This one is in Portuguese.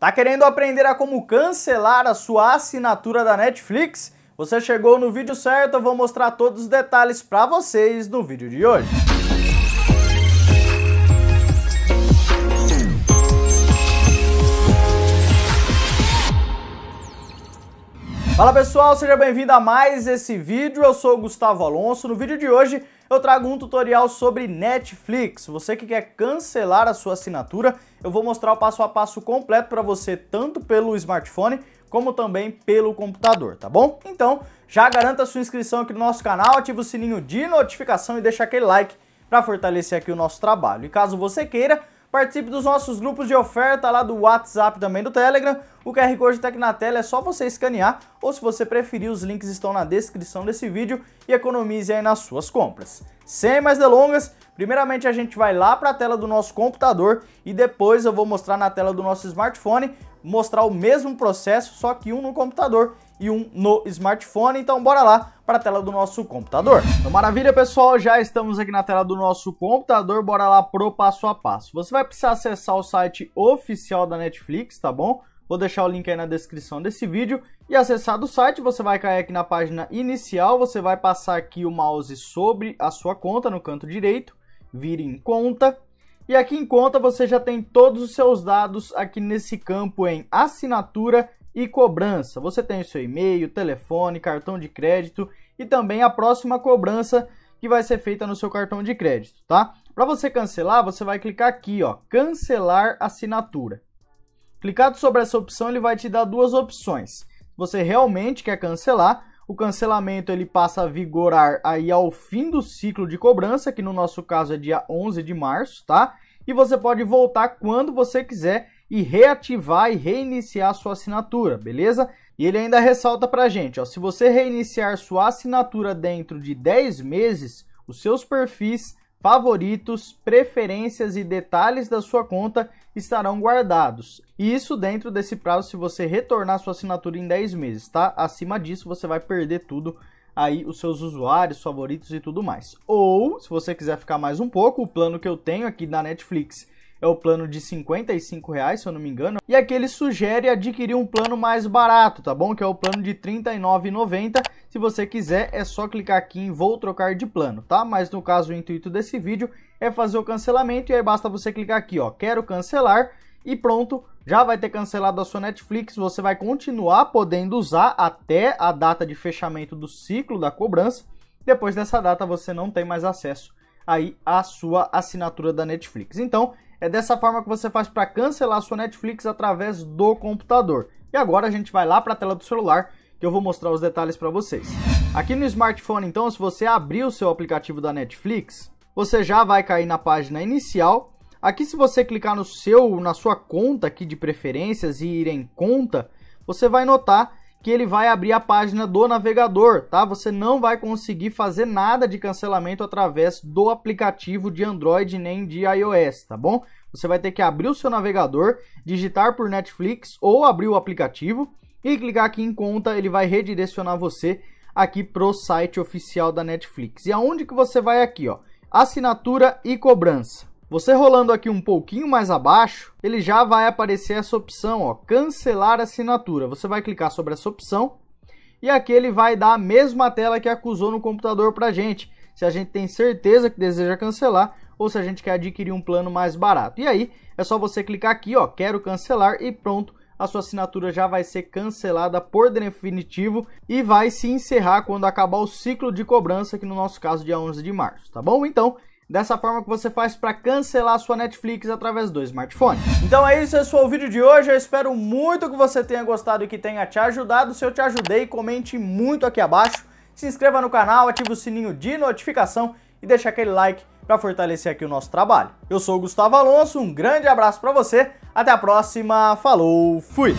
Tá querendo aprender a como cancelar a sua assinatura da Netflix? Você chegou no vídeo certo, eu vou mostrar todos os detalhes para vocês no vídeo de hoje. Fala pessoal, seja bem-vindo a mais esse vídeo. Eu sou o Gustavo Alonso. No vídeo de hoje eu trago um tutorial sobre Netflix. Você que quer cancelar a sua assinatura, eu vou mostrar o passo a passo completo para você, tanto pelo smartphone como também pelo computador, tá bom? Então, já garanta sua inscrição aqui no nosso canal, ativa o sininho de notificação e deixa aquele like para fortalecer aqui o nosso trabalho. E caso você queira, Participe dos nossos grupos de oferta lá do WhatsApp também do Telegram. O QR Code está aqui na tela, é só você escanear ou se você preferir, os links estão na descrição desse vídeo e economize aí nas suas compras. Sem mais delongas, primeiramente a gente vai lá para a tela do nosso computador e depois eu vou mostrar na tela do nosso smartphone mostrar o mesmo processo, só que um no computador e um no smartphone. Então bora lá para a tela do nosso computador. Então, maravilha, pessoal, já estamos aqui na tela do nosso computador. Bora lá pro passo a passo. Você vai precisar acessar o site oficial da Netflix, tá bom? Vou deixar o link aí na descrição desse vídeo e acessar do site, você vai cair aqui na página inicial, você vai passar aqui o mouse sobre a sua conta no canto direito, vir em conta, e aqui em conta você já tem todos os seus dados aqui nesse campo em assinatura e cobrança. Você tem o seu e-mail, telefone, cartão de crédito e também a próxima cobrança que vai ser feita no seu cartão de crédito, tá? Para você cancelar, você vai clicar aqui, ó, cancelar assinatura. Clicado sobre essa opção, ele vai te dar duas opções. Se você realmente quer cancelar, o cancelamento ele passa a vigorar aí ao fim do ciclo de cobrança, que no nosso caso é dia 11 de março, tá? E você pode voltar quando você quiser e reativar e reiniciar sua assinatura, beleza? E ele ainda ressalta pra gente, ó, se você reiniciar sua assinatura dentro de 10 meses, os seus perfis favoritos, preferências e detalhes da sua conta estarão guardados. E isso dentro desse prazo se você retornar sua assinatura em 10 meses, tá? Acima disso você vai perder tudo aí os seus usuários, favoritos e tudo mais. Ou, se você quiser ficar mais um pouco, o plano que eu tenho aqui da Netflix é o plano de 55 reais, se eu não me engano. E aqui ele sugere adquirir um plano mais barato, tá bom? Que é o plano de R$39,90. Se você quiser, é só clicar aqui em vou trocar de plano, tá? Mas no caso, o intuito desse vídeo é fazer o cancelamento e aí basta você clicar aqui, ó, quero cancelar e pronto, já vai ter cancelado a sua Netflix, você vai continuar podendo usar até a data de fechamento do ciclo da cobrança. Depois dessa data você não tem mais acesso aí a sua assinatura da Netflix. Então, é dessa forma que você faz para cancelar a sua Netflix através do computador. E agora a gente vai lá para a tela do celular que eu vou mostrar os detalhes para vocês. Aqui no smartphone, então, se você abrir o seu aplicativo da Netflix, você já vai cair na página inicial. Aqui se você clicar no seu, na sua conta aqui de preferências e ir em conta, você vai notar que ele vai abrir a página do navegador, tá? Você não vai conseguir fazer nada de cancelamento através do aplicativo de Android nem de iOS, tá bom? Você vai ter que abrir o seu navegador, digitar por Netflix ou abrir o aplicativo e clicar aqui em conta, ele vai redirecionar você aqui pro site oficial da Netflix. E aonde que você vai aqui, ó? Assinatura e cobrança. Você rolando aqui um pouquinho mais abaixo, ele já vai aparecer essa opção, ó, cancelar assinatura. Você vai clicar sobre essa opção e aqui ele vai dar a mesma tela que acusou no computador para gente. Se a gente tem certeza que deseja cancelar ou se a gente quer adquirir um plano mais barato. E aí é só você clicar aqui, ó, quero cancelar e pronto. A sua assinatura já vai ser cancelada por definitivo e vai se encerrar quando acabar o ciclo de cobrança, que no nosso caso dia 11 de março, tá bom? Então, dessa forma que você faz para cancelar sua Netflix através do smartphone. Então é isso, esse foi o vídeo de hoje, eu espero muito que você tenha gostado e que tenha te ajudado. Se eu te ajudei, comente muito aqui abaixo, se inscreva no canal, ative o sininho de notificação e deixa aquele like para fortalecer aqui o nosso trabalho. Eu sou o Gustavo Alonso, um grande abraço para você, até a próxima, falou, fui!